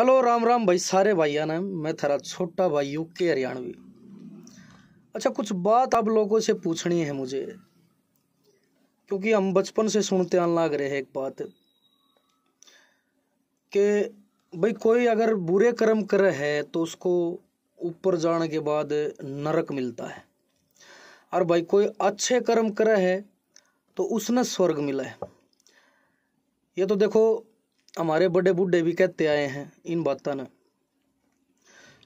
hello Ram Ram भाई सारे भाइया ने मैं थरा छोटा भाई यू के हरियाणवी अच्छा कुछ बात आप लोगों से पूछनी है मुझे क्योंकि हम बचपन से सुनते आने लग रहे हैं एक बात कि भाई कोई अगर बुरे कर्म करे है तो उसको ऊपर जाने के बाद नरक मिलता है और भाई कोई अच्छे कर्म करे है तो उसने स्वर्ग मिला है ये तो देखो हमारे बड़े बूढ़े भी कहते आए हैं इन बातों ने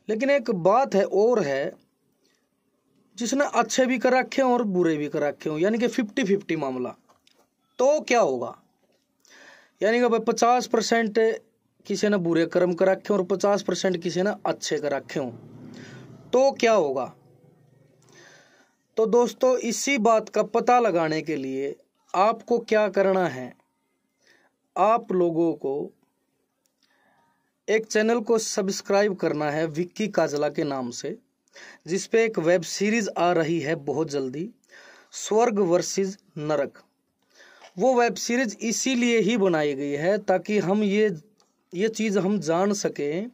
लेकिन एक बात है और है जिसने अच्छे भी कर रखे हों और बुरे भी कर रखे हों यानी कि फिफ्टी फिफ्टी मामला तो क्या होगा यानी कि भाई पचास परसेंट किसी ने बुरे कर्म कर रखे हों और पचास परसेंट किसी ने अच्छे कर रखे हों तो क्या होगा तो दोस्तों इसी बात का पता लगाने के लिए आपको क्या करना है आप लोगों को एक चैनल को सब्सक्राइब करना है विक्की काजला के नाम से जिस पे एक वेब सीरीज आ रही है बहुत जल्दी स्वर्ग वर्सेस नरक वो वेब सीरीज इसीलिए ही बनाई गई है ताकि हम ये ये चीज़ हम जान सकें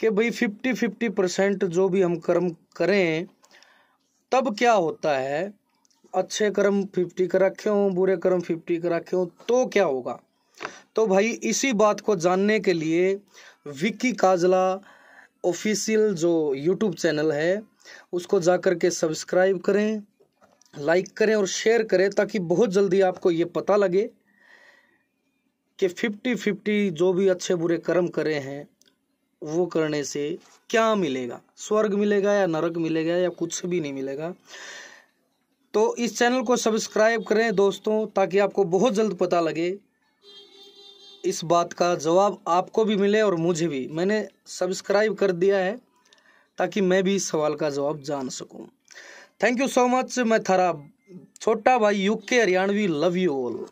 कि भाई फिफ्टी फिफ्टी परसेंट जो भी हम कर्म करें तब क्या होता है अच्छे कर्म फिफ्टी का रखे हों बुरे कर्म फिफ्टी का रखे हों तो क्या होगा तो भाई इसी बात को जानने के लिए विक्की काजला ऑफिशियल जो यूट्यूब चैनल है उसको जा कर के सब्सक्राइब करें लाइक करें और शेयर करें ताकि बहुत जल्दी आपको ये पता लगे कि फिफ्टी फिफ्टी जो भी अच्छे बुरे कर्म करे हैं वो करने से क्या मिलेगा स्वर्ग मिलेगा या नरक मिलेगा या कुछ भी नहीं मिलेगा तो इस चैनल को सब्सक्राइब करें दोस्तों ताकि आपको बहुत जल्द पता लगे इस बात का जवाब आपको भी मिले और मुझे भी मैंने सब्सक्राइब कर दिया है ताकि मैं भी इस सवाल का जवाब जान सकूं थैंक यू सो मच मैं थारा छोटा भाई UK Haryanvi love you all